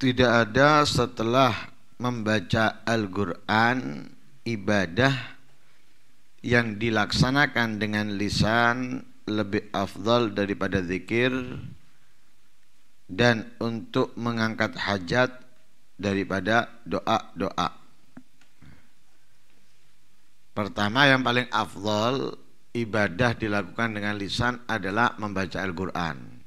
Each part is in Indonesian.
tidak ada setelah membaca Al-Quran ibadah yang dilaksanakan dengan lisan lebih afdal daripada zikir dan untuk mengangkat hajat daripada doa-doa. Pertama yang paling afdal ibadah dilakukan dengan lisan adalah membaca Al-Quran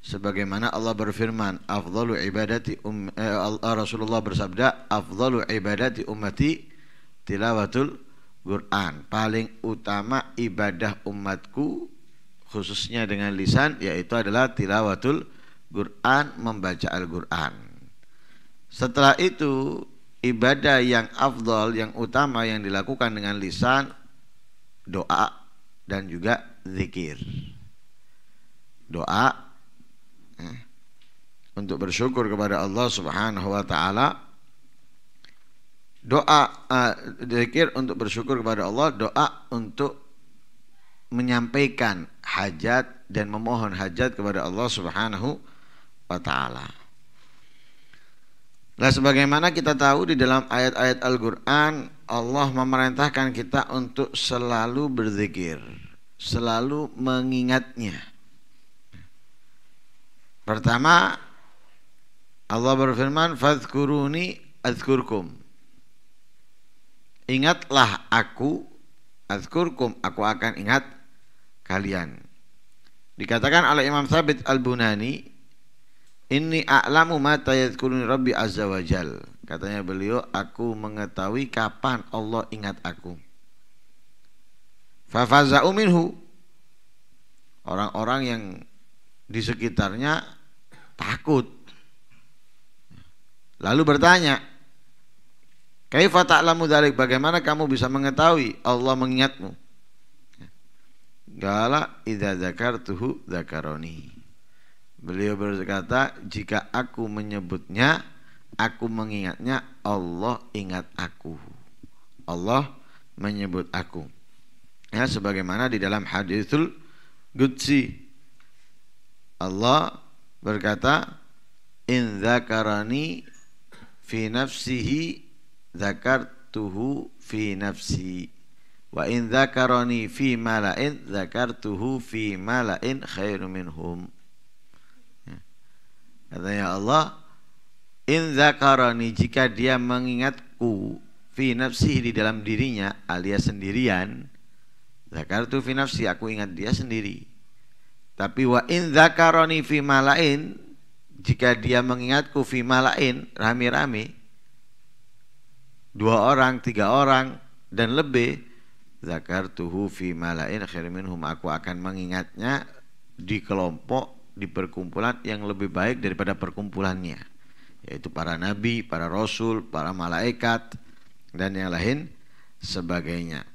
sebagaimana Allah berfirman afdalu ibadati um, eh, eh, Rasulullah bersabda afdalu ibadati ummati tilawatul Quran paling utama ibadah umatku khususnya dengan lisan yaitu adalah tilawatul Quran membaca Al-Quran setelah itu ibadah yang afdal yang utama yang dilakukan dengan lisan doa dan juga zikir doa untuk bersyukur kepada Allah Subhanahu wa taala doa uh, untuk bersyukur kepada Allah doa untuk menyampaikan hajat dan memohon hajat kepada Allah Subhanahu wa taala. Nah, sebagaimana kita tahu di dalam ayat-ayat Al-Qur'an Allah memerintahkan kita untuk selalu berzikir, selalu mengingatnya. Pertama Allah berfirman, fadkuruni azkurkum." Ingatlah aku, azkurkum, aku akan ingat kalian. Dikatakan oleh Imam Sabit Al-Bunani, ini a'lamu ma tayadhkuruni Rabbi azza wa jal." Katanya beliau, "Aku mengetahui kapan Allah ingat aku." Fafaza'u minhu. Orang-orang yang di sekitarnya takut lalu bertanya kaifa ta'lamu dzalik bagaimana kamu bisa mengetahui Allah mengingatmu Gala idza zakartuhu zakaroni. Beliau berkata, jika aku menyebutnya, aku mengingatnya, Allah ingat aku. Allah menyebut aku. Ya, sebagaimana di dalam hadisul Qudsi. Allah berkata in zakarani fi nafsihi zakartuhu fi nafsi wa in zakarani fi mala'in zakartuhu fi mala'in khairu minhum ya. kata Ya Allah in zakarani jika dia mengingatku fi nafsi di dalam dirinya alias sendirian zakartu fi nafsi aku ingat dia sendiri tapi wa in Zakaroni fi malain jika dia mengingatku fi malain rami rami dua orang, tiga orang dan lebih zakartuhu fi malain khair aku akan mengingatnya di kelompok di perkumpulan yang lebih baik daripada perkumpulannya yaitu para nabi, para rasul, para malaikat dan yang lain sebagainya.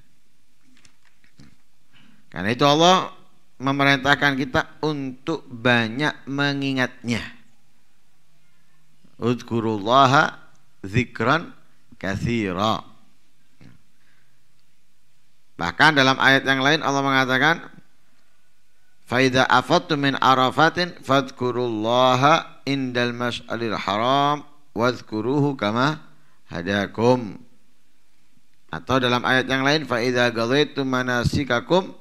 Karena itu Allah memerintahkan kita untuk banyak mengingatnya. Udkurullaha zikran kathira. Bahkan dalam ayat yang lain Allah mengatakan Faida afatu min arafatin fadkurullaha indal mas'alil haram wadkuruhu kama hadakum. Atau dalam ayat yang lain faida gadaitu manasikakum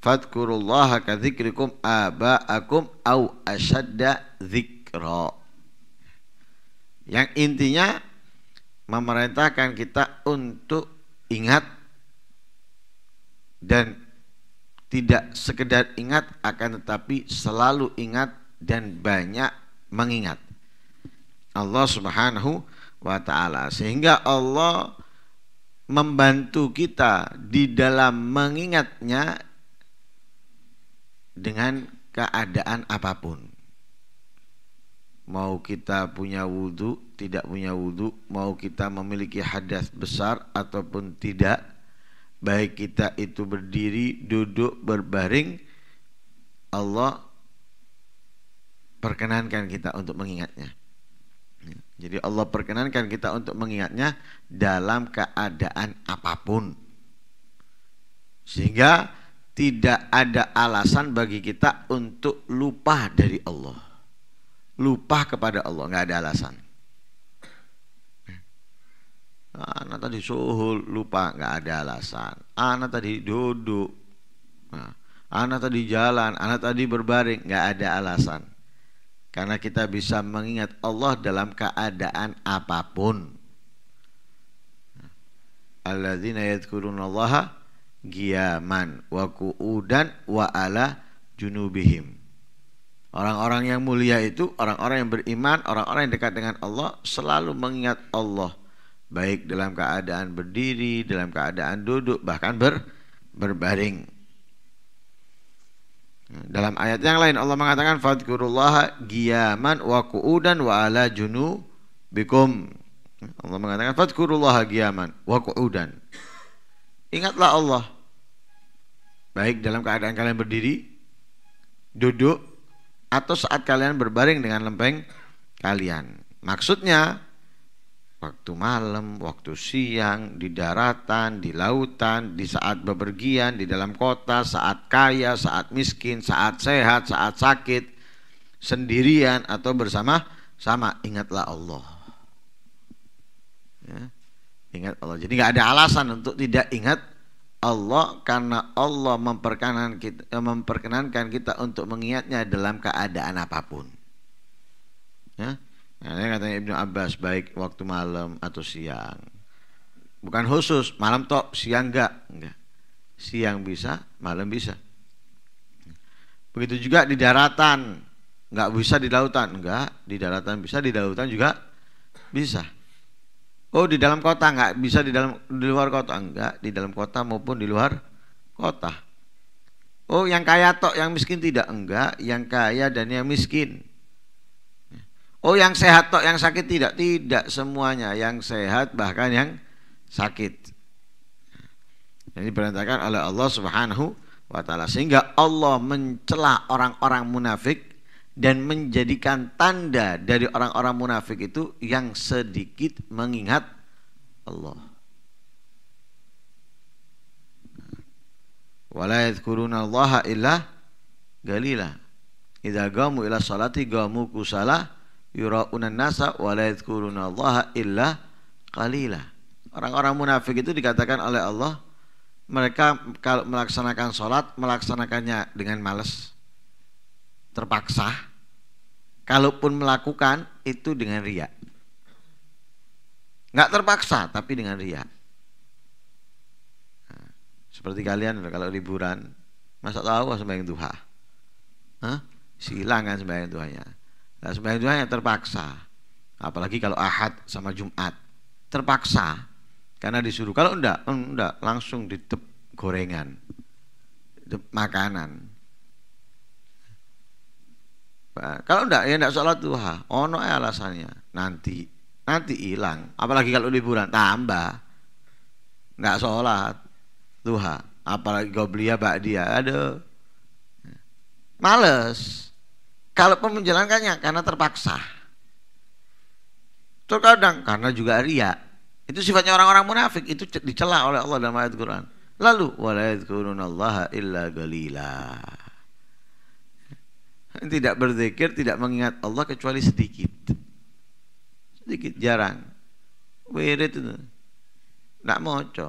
Fadkurullaha ka aba'akum au asyadda dzikra. Yang intinya memerintahkan kita untuk ingat dan tidak sekedar ingat akan tetapi selalu ingat dan banyak mengingat Allah Subhanahu wa taala sehingga Allah membantu kita di dalam mengingatnya dengan keadaan apapun mau kita punya wudhu tidak punya wudhu mau kita memiliki hadas besar ataupun tidak baik kita itu berdiri duduk berbaring Allah perkenankan kita untuk mengingatnya jadi Allah perkenankan kita untuk mengingatnya dalam keadaan apapun sehingga tidak ada alasan bagi kita untuk lupa dari Allah. Lupa kepada Allah, nggak ada alasan. Anak tadi suhul, lupa, nggak ada alasan. Anak tadi duduk, nah, anak tadi jalan, anak tadi berbaring, nggak ada alasan. Karena kita bisa mengingat Allah dalam keadaan apapun. Nah, alladzina giyaman wa ku'udan wa ala junubihim. Orang-orang yang mulia itu orang-orang yang beriman, orang-orang yang dekat dengan Allah selalu mengingat Allah baik dalam keadaan berdiri, dalam keadaan duduk, bahkan ber, berbaring. Dalam ayat yang lain Allah mengatakan fadkurullah giyaman wa ku'udan wa ala junubikum. Allah mengatakan fadkurullah giyaman wa ku'udan. Ingatlah Allah. Baik dalam keadaan kalian berdiri, duduk, atau saat kalian berbaring dengan lempeng kalian. Maksudnya waktu malam, waktu siang, di daratan, di lautan, di saat bepergian, di dalam kota, saat kaya, saat miskin, saat sehat, saat sakit, sendirian atau bersama sama ingatlah Allah. Ya ingat Allah. Jadi nggak ada alasan untuk tidak ingat Allah karena Allah memperkenankan kita, eh, memperkenankan kita untuk mengingatnya dalam keadaan apapun. Ya? Nah, katanya Ibnu Abbas baik waktu malam atau siang. Bukan khusus malam top siang enggak, enggak. Siang bisa, malam bisa. Begitu juga di daratan, nggak bisa di lautan, enggak. Di daratan bisa, di lautan juga bisa. Oh di dalam kota enggak bisa di dalam di luar kota enggak di dalam kota maupun di luar kota. Oh yang kaya tok yang miskin tidak enggak yang kaya dan yang miskin. Oh yang sehat tok yang sakit tidak tidak semuanya yang sehat bahkan yang sakit. Ini perintahkan oleh Allah Subhanahu wa taala sehingga Allah mencela orang-orang munafik dan menjadikan tanda dari orang-orang munafik itu yang sedikit mengingat Allah. Wala yadhkuruna Allah illa galila. Idza gamu ila salati gamu kusala yurauna nasa wala yadhkuruna Allah illa qalila. Orang-orang munafik itu dikatakan oleh Allah mereka kalau melaksanakan sholat melaksanakannya dengan malas terpaksa Kalaupun melakukan itu dengan ria. Nggak terpaksa tapi dengan ria. Nah, seperti kalian kalau liburan, masa tahu sembahyang duha? Hah? Silangan sembahyang duhanya. Nah, sembahyang duhanya terpaksa. Apalagi kalau Ahad sama Jumat. Terpaksa karena disuruh. Kalau enggak, enggak langsung ditep gorengan, ditep makanan Nah, kalau enggak ya enggak sholat duha ono oh, no alasannya nanti nanti hilang apalagi kalau liburan tambah enggak sholat duha apalagi kau belia ya, goblia dia aduh males kalau pun menjalankannya karena terpaksa terkadang karena juga ria itu sifatnya orang-orang munafik itu dicela oleh Allah dalam ayat Quran lalu wala illa galila tidak berzikir, tidak mengingat Allah kecuali sedikit. Sedikit jarang. Wirid itu. Tidak moco.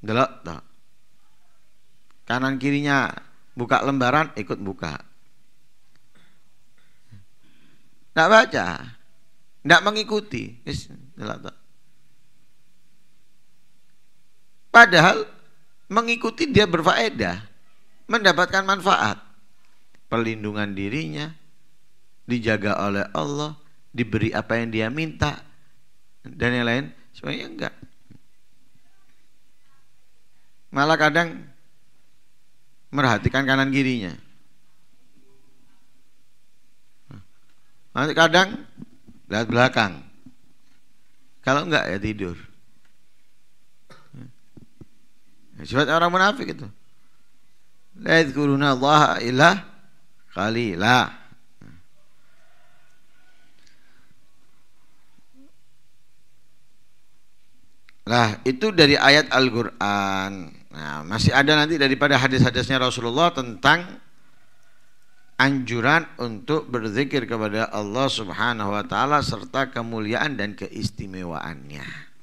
Delok tak. Kanan kirinya buka lembaran ikut buka. Tidak baca. Tidak mengikuti. delok tak. Padahal mengikuti dia berfaedah mendapatkan manfaat. Perlindungan dirinya dijaga oleh Allah, diberi apa yang dia minta dan yang lain semuanya enggak. Malah kadang merhatikan kanan kirinya. malah kadang lihat belakang. Kalau enggak ya tidur. Nah, Sifat orang munafik itu la yadhkuruna Allah illa qalila Lah itu dari ayat Al-Quran Nah masih ada nanti daripada hadis-hadisnya Rasulullah tentang Anjuran untuk berzikir kepada Allah subhanahu wa ta'ala Serta kemuliaan dan keistimewaannya